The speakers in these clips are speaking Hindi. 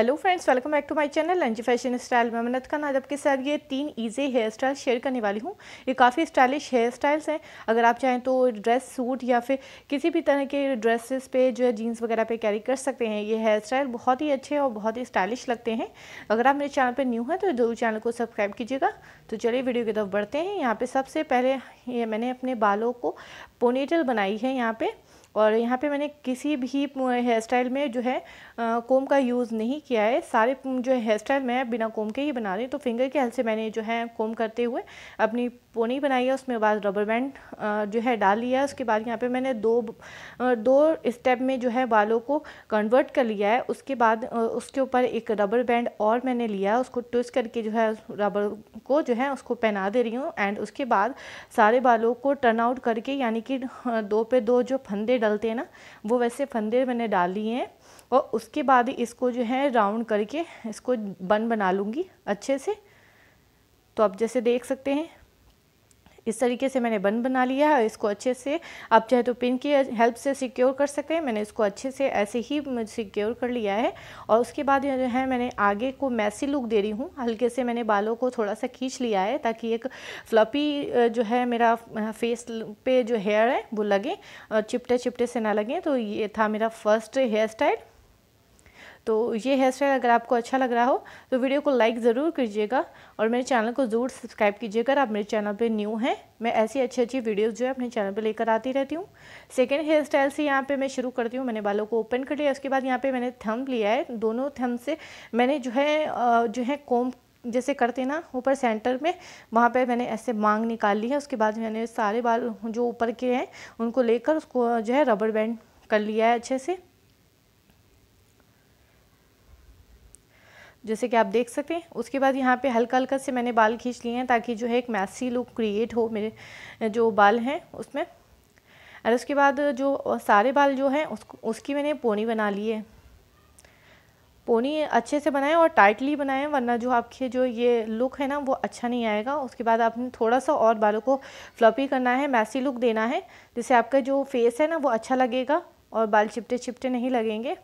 hello friends welcome back to my channel लंजी फैशन स्टाइल मैं मन्नत खान आज आपके साथ ये तीन इजी हेयर स्टाइल शेयर करने वाली हूँ ये काफ़ी स्टाइलिश हेयर स्टाइल्स हैं अगर आप चाहें तो ड्रेस सूट या फिर किसी भी तरह के ड्रेसेस पे जो है जीन्स वगैरह पे कैरी कर सकते हैं ये हेयर स्टाइल बहुत ही अच्छे और बहुत ही स्टाइलिश लगते हैं अगर आप मेरे चैनल पर न्यू हैं तो जरूर चैनल को सब्सक्राइब कीजिएगा तो चलिए वीडियो की तरफ बढ़ते हैं यहाँ पर सबसे पहले ये मैंने अपने बालों को पोनीटल बनाई है यहाँ पर और यहाँ पे मैंने किसी भी हेयर स्टाइल में जो है कोम का यूज़ नहीं किया है सारे जो हेयर स्टाइल मैं बिना कोम के ही बना रही हूँ तो फिंगर के हेल्प से मैंने जो है कोम करते हुए अपनी पोनी बनाई है उसमें बाद रबर बैंड जो है डाल लिया उसके बाद यहाँ पे मैंने दो दो स्टेप में जो है बालों को कन्वर्ट कर लिया है उसके बाद उसके ऊपर एक रबर बैंड और मैंने लिया उसको ट्विस्ट करके जो है रबर को जो है उसको पहना दे रही हूँ एंड उसके बाद सारे बालों को टर्न आउट करके यानी कि दो पे दो जो फंदे डलते हैं ना वो वैसे फंदे मैंने डाल लिए हैं और उसके बाद इसको जो है राउंड करके इसको बन बना लूँगी अच्छे से तो आप जैसे देख सकते हैं इस तरीके से मैंने बन बना लिया है और इसको अच्छे से आप चाहे तो पिन की हेल्प से सिक्योर कर सकते हैं मैंने इसको अच्छे से ऐसे ही सिक्योर कर लिया है और उसके बाद जो है मैंने आगे को मैसी लुक दे रही हूँ हल्के से मैंने बालों को थोड़ा सा खींच लिया है ताकि एक फ्लपी जो है मेरा फेस पे जो हेयर है वो लगे चिपटे चिपटे से ना लगे तो ये था मेरा फर्स्ट हेयर स्टाइल तो ये हेयर स्टाइल अगर आपको अच्छा लग रहा हो तो वीडियो को लाइक ज़रूर कीजिएगा और मेरे चैनल को ज़रूर सब्सक्राइब कीजिएगा आप मेरे चैनल पर न्यू हैं मैं ऐसी अच्छी अच्छी वीडियोज़ जो है अपने चैनल पर लेकर आती रहती हूँ सेकेंड हेयर स्टाइल से यहाँ पर मैं शुरू करती हूँ मैंने बालों को ओपन कर लिया उसके बाद यहाँ पर मैंने थम लिया है दोनों थम से मैंने जो है जो है कोम जैसे करते ना ऊपर सेंटर में वहाँ पे मैंने ऐसे मांग निकाल ली है उसके बाद मैंने सारे बाल जो ऊपर के हैं उनको लेकर उसको जो है रबर बैंड कर लिया है अच्छे से जैसे कि आप देख सकते हैं उसके बाद यहाँ पे हल्का हल्का से मैंने बाल खींच लिए हैं ताकि जो है एक मैसी लुक क्रिएट हो मेरे जो बाल हैं उसमें और उसके बाद जो सारे बाल जो हैं उसको उसकी मैंने पोनी बना ली है पोनी अच्छे से बनाएं और टाइटली बनाएं वरना जो आपके जो ये लुक है ना वो अच्छा नहीं आएगा उसके बाद आपने थोड़ा सा और बालों को फ्लपी करना है मैसी लुक देना है जिससे आपका जो फेस है ना वो अच्छा लगेगा और बाल चिपटे चिपटे नहीं लगेंगे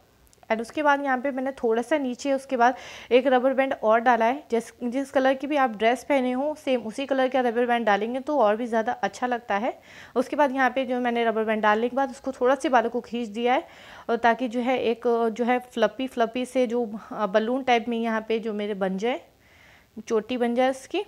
एंड उसके बाद यहाँ पे मैंने थोड़ा सा नीचे उसके बाद एक रबर बैंड और डाला है जिस जिस कलर की भी आप ड्रेस पहने हो सेम उसी कलर का रबर बैंड डालेंगे तो और भी ज़्यादा अच्छा लगता है उसके बाद यहाँ पे जो मैंने रबर बैंड डालने के बाद उसको थोड़ा से बालों को खींच दिया है और ताकि जो है एक जो है फ्लपी फ्लपी से जो बलून टाइप में यहाँ पर जो मेरे बन जाए चोटी बन जाए उसकी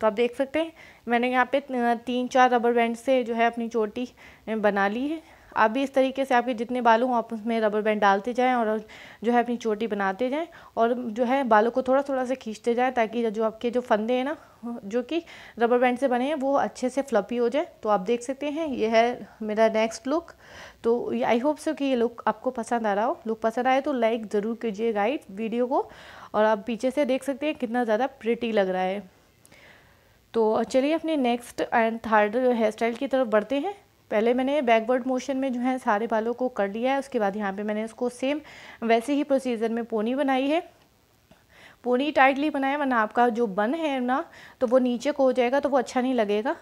तो आप देख सकते हैं मैंने यहाँ पे तीन चार रबर बैंड से जो है अपनी चोटी बना ली है आप भी इस तरीके से आपके जितने बालों हों आप उसमें रबर बैंड डालते जाएँ और जो है अपनी चोटी बनाते जाएँ और जो है बालों को थोड़ा थोड़ा से खींचते जाएँ ताकि जो आपके जो फंदे हैं ना जो कि रबर बैंड से बने हैं वो अच्छे से फ्लपी हो जाए तो आप देख सकते हैं ये है मेरा नेक्स्ट लुक तो आई होप सो कि ये लुक आपको पसंद आ रहा हो लुक पसंद आए तो लाइक ज़रूर कीजिए गाइड वीडियो को और आप पीछे से देख सकते हैं कितना ज़्यादा प्रिटी लग रहा है तो चलिए अपने next and third hair style की तरफ बढ़ते हैं पहले मैंने बैकवर्ड मोशन में जो है सारे बालों को कर लिया है उसके बाद यहाँ पे मैंने उसको सेम वैसे ही प्रोसीजर में पोनी बनाई है पोनी टाइटली बनाए वरना आपका जो बन है ना तो वो नीचे को हो जाएगा तो वो अच्छा नहीं लगेगा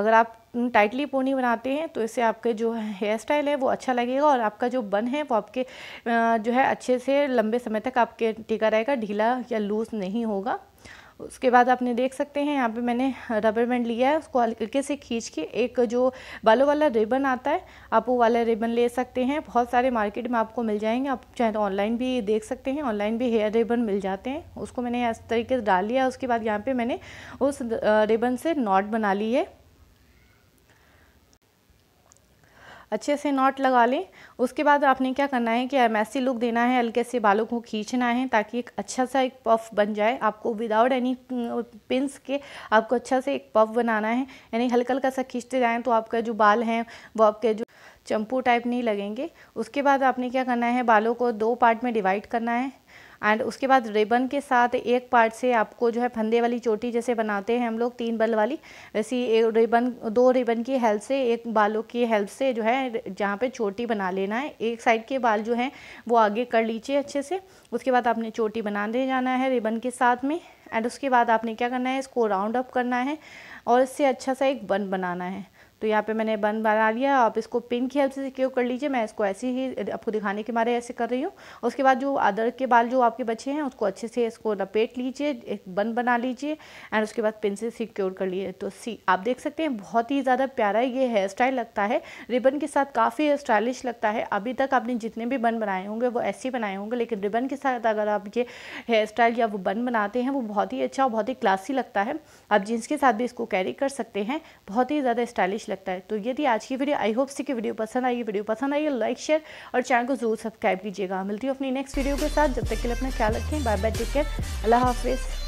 अगर आप टाइटली पोनी बनाते हैं तो इससे आपके जो हेयर स्टाइल है वो अच्छा लगेगा और आपका जो बन है वो आपके जो है अच्छे से लंबे समय तक आपके टिका रहेगा ढीला या लूज़ नहीं होगा उसके बाद आपने देख सकते हैं यहाँ पे मैंने रबर बैंड लिया है उसको हल्के से खींच के एक जो बालों वाला रिबन आता है आप वो वाला रिबन ले सकते हैं बहुत सारे मार्केट में आपको मिल जाएंगे आप चाहे तो ऑनलाइन भी देख सकते हैं ऑनलाइन भी हेयर रिबन मिल जाते हैं उसको मैंने इस तरीके से डाल लिया उसके बाद यहाँ पर मैंने उस रिबन से नॉट बना ली है अच्छे से नॉट लगा लें उसके बाद आपने क्या करना है कि एम लुक देना है हल्के से बालों को खींचना है ताकि एक अच्छा सा एक पफ बन जाए आपको विदाउट एनी पिंस के आपको अच्छा से एक पफ बनाना है यानी हल्का हल्का सा खींचते जाएँ तो आपका जो बाल हैं वो आपके जो चंपू टाइप नहीं लगेंगे उसके बाद आपने क्या करना है बालों को दो पार्ट में डिवाइड करना है एंड उसके बाद रिबन के साथ एक पार्ट से आपको जो है फंदे वाली चोटी जैसे बनाते हैं हम लोग तीन बल वाली वैसी एक रिबन दो रिबन की हेल्प से एक बालों की हेल्प से जो है जहाँ पे चोटी बना लेना है एक साइड के बाल जो हैं वो आगे कर लीजिए अच्छे से उसके बाद आपने चोटी बना दे जाना है रिबन के साथ में एंड उसके बाद आपने क्या करना है इसको राउंड अप करना है और इससे अच्छा सा एक बन बनाना है तो यहाँ पे मैंने बन बना लिया आप इसको पिन की हेल्प से सिक्योर कर लीजिए मैं इसको ऐसे ही आपको दिखाने के मारे ऐसे कर रही हूँ उसके बाद जो अदर के बाल जो आपके बचे हैं उसको अच्छे से इसको लपेट लीजिए एक बन बना लीजिए एंड उसके बाद पिन से सिक्योर कर लिए तो सी आप देख सकते हैं बहुत ही ज़्यादा प्यारा ये हेयर स्टाइल लगता है रिबन के साथ काफ़ी स्टाइलिश लगता है अभी तक आपने जितने भी बन बनाए होंगे वो ऐसे ही बनाए होंगे लेकिन रिबन के साथ अगर आप ये हेयर स्टाइल या वो बन बनाते हैं वो बहुत ही अच्छा और बहुत ही क्लासी लगता है आप जीन्स के साथ भी इसको कैरी कर सकते हैं बहुत ही ज़्यादा स्टाइलिश लगता है तो ये थी आज की वीडियो आई होप सी की वीडियो पसंद आई वीडियो पसंद आई लाइक शेयर और चैनल को जरूर सब्सक्राइब कीजिएगा मिलती हूँ अपनी नेक्स्ट वीडियो के साथ जब तक के लिए अपना ख्याल रखें बाय बाय टेक केयर अल्लाह हाफिज़